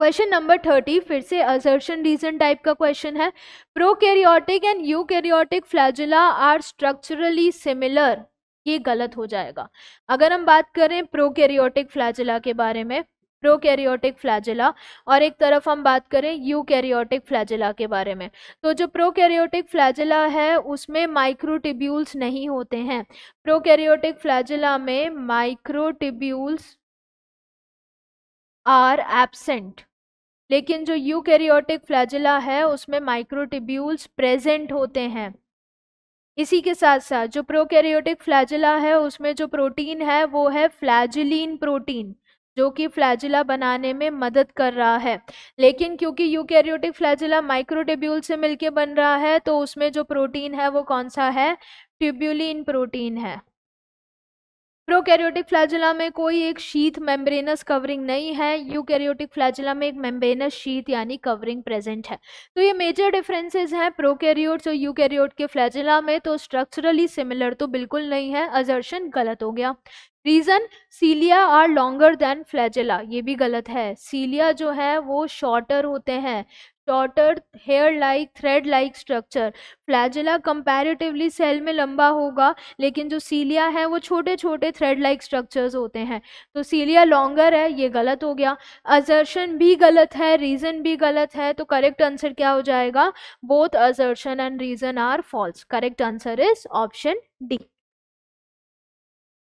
question number thirty फिर से assertion reason type का क्वेश्चन है prokaryotic and eukaryotic flagella are structurally similar ये गलत हो जाएगा अगर हम बात करें प्रोकैरियोटिक फ्लैजुला के बारे में प्रोकैरियोटिक फ्लैजिला और एक तरफ हम बात करें यूकैरियोटिक फ्लैजिला के बारे में तो जो प्रोकैरियोटिक फ्लैजिला है उसमें माइक्रोटिब्यूल्स नहीं होते हैं प्रोकैरियोटिक फ्लैजिला में माइक्रोटिब्यूल्स आर एबसेंट लेकिन जो यूकैरियोटिक फ्लैजिला है उसमें माइक्रोटिब्यूल्स प्रेजेंट होते हैं इसी के साथ साथ जो प्रोकैरियोटिक फ्लैजिला है उसमें जो प्रोटीन है वो है फ्लैजिलीन प्रोटीन जो कि फ्लैजिला बनाने में मदद कर रहा है लेकिन क्योंकि यूकैरियोटिक फ्लैजिला माइक्रोटिब्यूल से मिलकर बन रहा है तो उसमें जो प्रोटीन है वो कौन सा है ट्यूब्यूलिन प्रोटीन है प्रोकैरियोटिक फ्लैजिला में कोई एक शीथ मेम्ब्रेनस कवरिंग नहीं है यूकैरियोटिक फ्लैजिला में एक मेम्ब्रेनस शीथ यानी कवरिंग प्रेजेंट है तो ये मेजर डिफरेंसेस हैं प्रोकैरियोट्स और यूकैरियोट के फ्लैजिला में तो स्ट्रक्चरली सिमिलर तो बिल्कुल नहीं है अजर्शन गलत हो गया reason cilia are longer than flagella ये भी गलत है सीलिया जो है वो शॉर्टर होते हैं डॉटर hair like thread like structure flagella comparatively cell में लंबा होगा लेकिन जो सीलिया है वो छोटे छोटे थ्रेड लाइक स्ट्रक्चर्स होते हैं तो सीलिया लॉन्गर है ये गलत हो गया अजर्शन भी गलत है रीज़न भी गलत है तो करेक्ट आंसर क्या हो जाएगा both assertion and reason are false correct answer is option D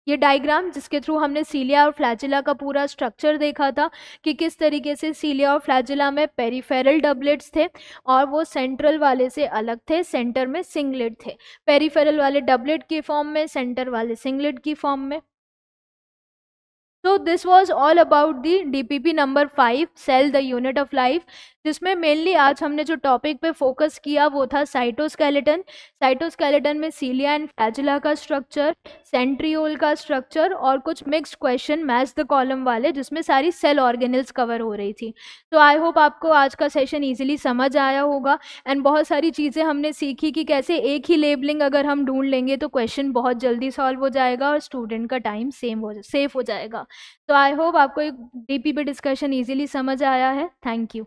ये डायग्राम जिसके थ्रू हमने सीलिया और फ्लैजिला का पूरा स्ट्रक्चर देखा था कि किस तरीके से सीलिया और फ्लैजिला में पेरीफेरल डबलेट्स थे और वो सेंट्रल वाले से अलग थे सेंटर में सिंगलेट थे पेरीफेरल वाले डबलेट की फॉर्म में सेंटर वाले सिंगलेट की फॉर्म में तो this was all about the D P P number five cell the unit of life जिसमें मेनली आज हमने जो टॉपिक पे फोकस किया वो था साइटोस्केलेटन साइटोस्केलेटन में सीलिया एंड फैजिला का स्ट्रक्चर सेंट्रियोल का स्ट्रक्चर और कुछ mixed question match the column वाले जिसमें सारी सेल ऑर्गेनल्स कवर हो रही थी तो आई होप आपको आज का सेशन ईजिली समझ आया होगा एंड बहुत सारी चीज़ें हमने सीखी कि कैसे एक ही लेबलिंग अगर हम ढूंढ लेंगे तो क्वेश्चन बहुत जल्दी सॉल्व हो जाएगा और स्टूडेंट का टाइम सेम हो सेफ हो जाएगा तो आई होप आपको एक डीपी पे डिस्कशन इजीली समझ आया है थैंक यू